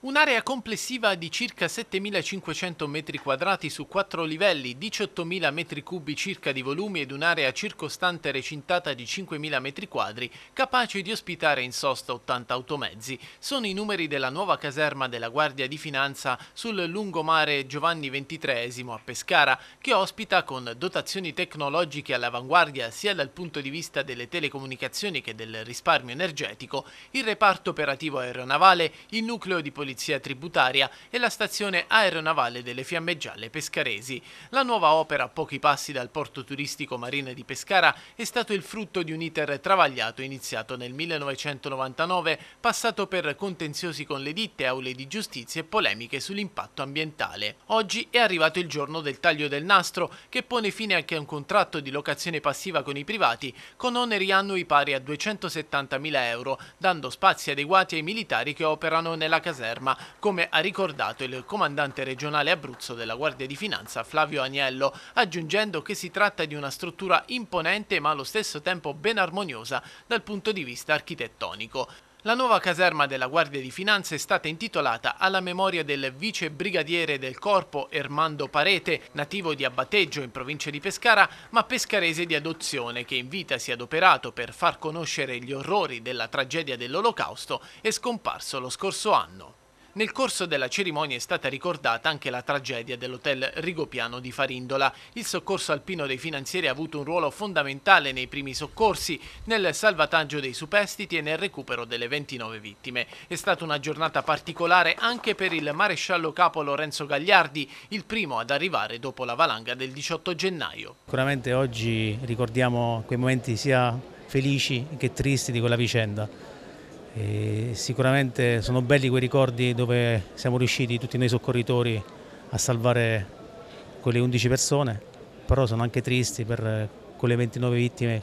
Un'area complessiva di circa 7.500 metri quadrati su quattro livelli, 18.000 metri cubi circa di volumi ed un'area circostante recintata di 5.000 metri quadri, capace di ospitare in sosta 80 automezzi. Sono i numeri della nuova caserma della Guardia di Finanza sul lungomare Giovanni XXIII a Pescara, che ospita con dotazioni tecnologiche all'avanguardia sia dal punto di vista delle telecomunicazioni che del risparmio energetico, il reparto operativo aeronavale, il nucleo di polizia Polizia Tributaria e la stazione aeronavale delle Fiamme Gialle Pescaresi. La nuova opera a pochi passi dal porto turistico Marina di Pescara è stato il frutto di un iter travagliato iniziato nel 1999, passato per contenziosi con le ditte, aule di giustizia e polemiche sull'impatto ambientale. Oggi è arrivato il giorno del taglio del nastro che pone fine anche a un contratto di locazione passiva con i privati con oneri annui pari a 270.000 euro, dando spazi adeguati ai militari che operano nella caserma ferma, come ha ricordato il comandante regionale Abruzzo della Guardia di Finanza Flavio Agnello, aggiungendo che si tratta di una struttura imponente ma allo stesso tempo ben armoniosa dal punto di vista architettonico. La nuova caserma della Guardia di Finanza è stata intitolata alla memoria del vice brigadiere del corpo Ermando Parete, nativo di Abbateggio in provincia di Pescara, ma pescarese di adozione, che in vita si è adoperato per far conoscere gli orrori della tragedia dell'Olocausto e scomparso lo scorso anno. Nel corso della cerimonia è stata ricordata anche la tragedia dell'hotel Rigopiano di Farindola. Il soccorso alpino dei finanzieri ha avuto un ruolo fondamentale nei primi soccorsi, nel salvataggio dei superstiti e nel recupero delle 29 vittime. È stata una giornata particolare anche per il maresciallo capo Lorenzo Gagliardi, il primo ad arrivare dopo la valanga del 18 gennaio. Sicuramente oggi ricordiamo quei momenti sia felici che tristi di quella vicenda e sicuramente sono belli quei ricordi dove siamo riusciti tutti noi soccorritori a salvare quelle 11 persone, però sono anche tristi per quelle 29 vittime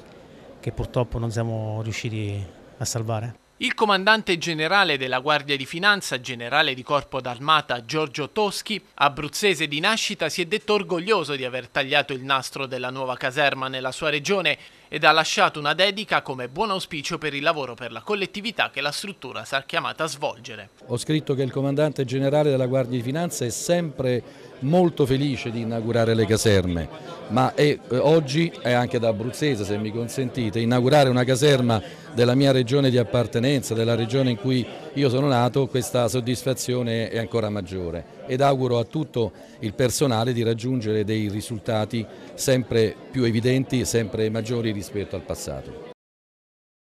che purtroppo non siamo riusciti a salvare. Il comandante generale della Guardia di Finanza, generale di Corpo d'Armata Giorgio Toschi, abruzzese di nascita, si è detto orgoglioso di aver tagliato il nastro della nuova caserma nella sua regione ed ha lasciato una dedica come buon auspicio per il lavoro per la collettività che la struttura sarà chiamata a svolgere. Ho scritto che il comandante generale della Guardia di Finanza è sempre molto felice di inaugurare le caserme, ma è, eh, oggi è anche da abruzzese, se mi consentite, inaugurare una caserma della mia regione di appartenenza, della regione in cui io sono nato, questa soddisfazione è ancora maggiore ed auguro a tutto il personale di raggiungere dei risultati sempre più evidenti e sempre maggiori rispetto al passato.